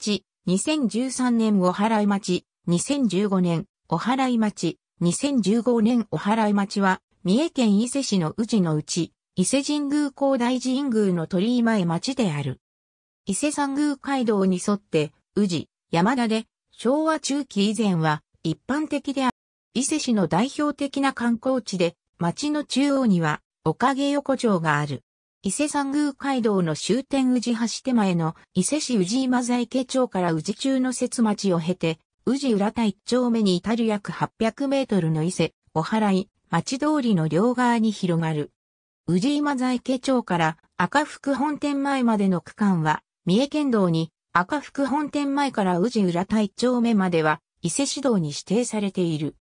町、2013年お払い町、2015年お払い町、2015年お払い町は、三重県伊勢市の宇治のうち、伊勢神宮高大神宮の鳥居前町である。伊勢山宮街道に沿って、宇治、山田で、昭和中期以前は一般的である。伊勢市の代表的な観光地で、町の中央には、おかげ横丁がある。伊勢山宮街道の終点宇治橋手前の伊勢市宇治今在家町から宇治中の節町を経て、宇治浦田一丁目に至る約800メートルの伊勢、お払い、町通りの両側に広がる。宇治今在家町から赤福本店前までの区間は、三重県道に赤福本店前から宇治浦田一丁目までは、伊勢市道に指定されている。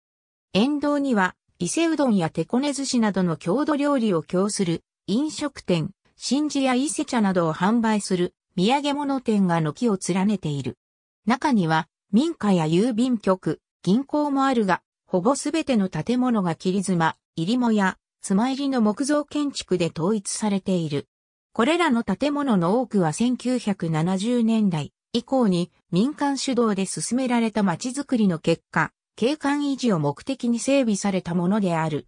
沿道には、伊勢うどんや手こね寿司などの郷土料理を供する飲食店、新地や伊勢茶などを販売する土産物店が軒を連ねている。中には民家や郵便局、銀行もあるが、ほぼすべての建物が切り妻、入りもや、妻入りの木造建築で統一されている。これらの建物の多くは1970年代以降に民間主導で進められた街づくりの結果、景観維持を目的に整備されたものである。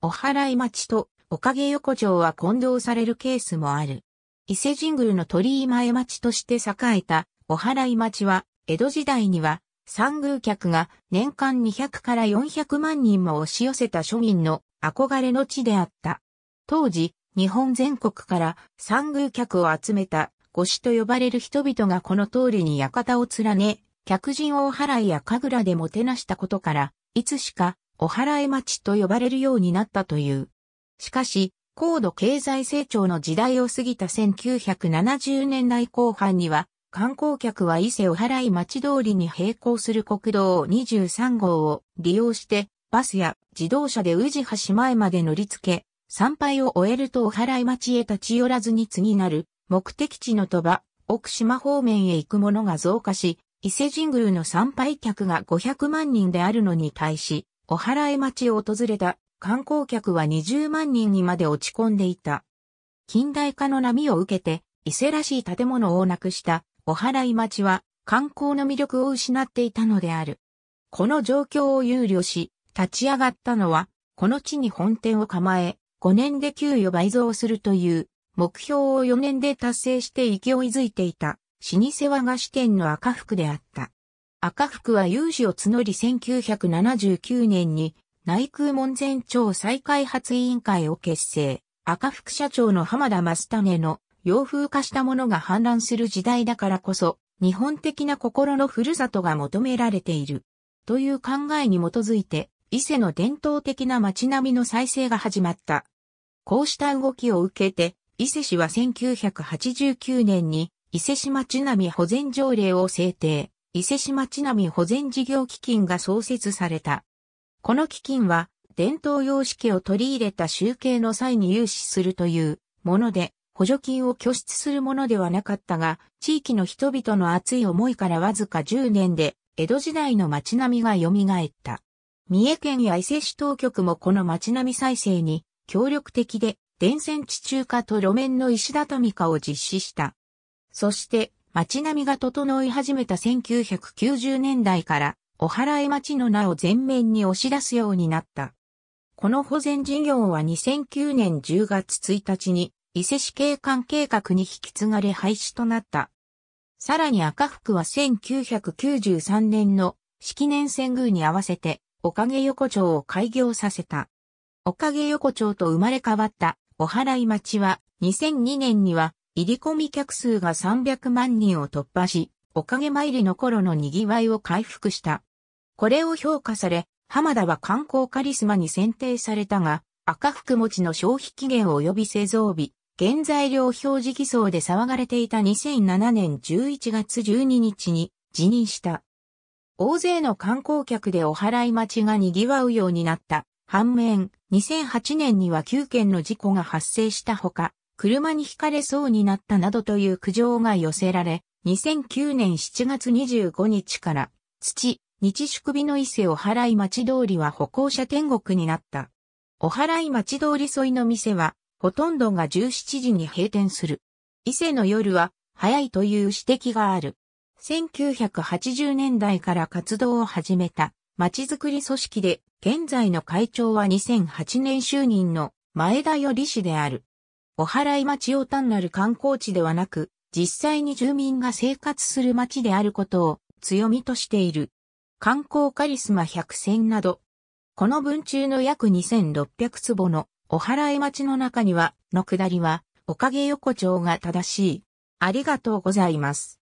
お払い町とおかげ横丁は混同されるケースもある。伊勢神宮の鳥居前町として栄えた、お祓い町は、江戸時代には、参宮客が年間200から400万人も押し寄せた庶民の憧れの地であった。当時、日本全国から参宮客を集めた御師と呼ばれる人々がこの通りに館を連ね、客人をお祓いや神楽でもてなしたことから、いつしかお祓い町と呼ばれるようになったという。しかし、高度経済成長の時代を過ぎた1970年代後半には、観光客は伊勢お払い町通りに並行する国道23号を利用して、バスや自動車で宇治橋前まで乗り付け、参拝を終えるとお払い町へ立ち寄らずに次なる目的地の鳥羽、奥島方面へ行く者が増加し、伊勢神宮の参拝客が500万人であるのに対し、お払い町を訪れた観光客は20万人にまで落ち込んでいた。近代化の波を受けて、伊勢らしい建物をなくしたお払い町は観光の魅力を失っていたのである。この状況を憂慮し、立ち上がったのは、この地に本店を構え、5年で給与倍増するという目標を4年で達成して勢いづいていた老舗和菓子店の赤福であった。赤福は有事を募り1979年に内空門前町再開発委員会を結成。赤副社長の浜田増種の洋風化したものが氾濫する時代だからこそ、日本的な心のふるさとが求められている。という考えに基づいて、伊勢の伝統的な街並みの再生が始まった。こうした動きを受けて、伊勢市は1989年に伊勢市町並み保全条例を制定、伊勢市町並み保全事業基金が創設された。この基金は伝統様式を取り入れた集計の際に融資するというもので、補助金を拠出するものではなかったが、地域の人々の熱い思いからわずか10年で、江戸時代の街並みが蘇った。三重県や伊勢市当局もこの街並み再生に協力的で、電線地中化と路面の石畳化を実施した。そして、街並みが整い始めた1990年代から、お祓い町の名を前面に押し出すようになった。この保全事業は2009年10月1日に伊勢市景観計画に引き継がれ廃止となった。さらに赤福は1993年の式年遷宮に合わせて、おかげ横丁を開業させた。おかげ横丁と生まれ変わったお払い町は2002年には入り込み客数が300万人を突破し、おかげ参りの頃の賑わいを回復した。これを評価され、浜田は観光カリスマに選定されたが、赤福餅の消費期限及び製造日、原材料表示偽装で騒がれていた2007年11月12日に辞任した。大勢の観光客でお払い待ちが賑わうようになった。反面、2008年には9件の事故が発生したほか、車にひかれそうになったなどという苦情が寄せられ、2009年7月25日から、土、日宿日の伊勢お払い町通りは歩行者天国になった。お払い町通り沿いの店は、ほとんどが17時に閉店する。伊勢の夜は、早いという指摘がある。1980年代から活動を始めた、町づくり組織で、現在の会長は2008年就任の前田より氏である。お払い町を単なる観光地ではなく、実際に住民が生活する町であることを強みとしている。観光カリスマ百選など、この文中の約2600坪のお払い町の中には、の下りは、おかげ横丁が正しい。ありがとうございます。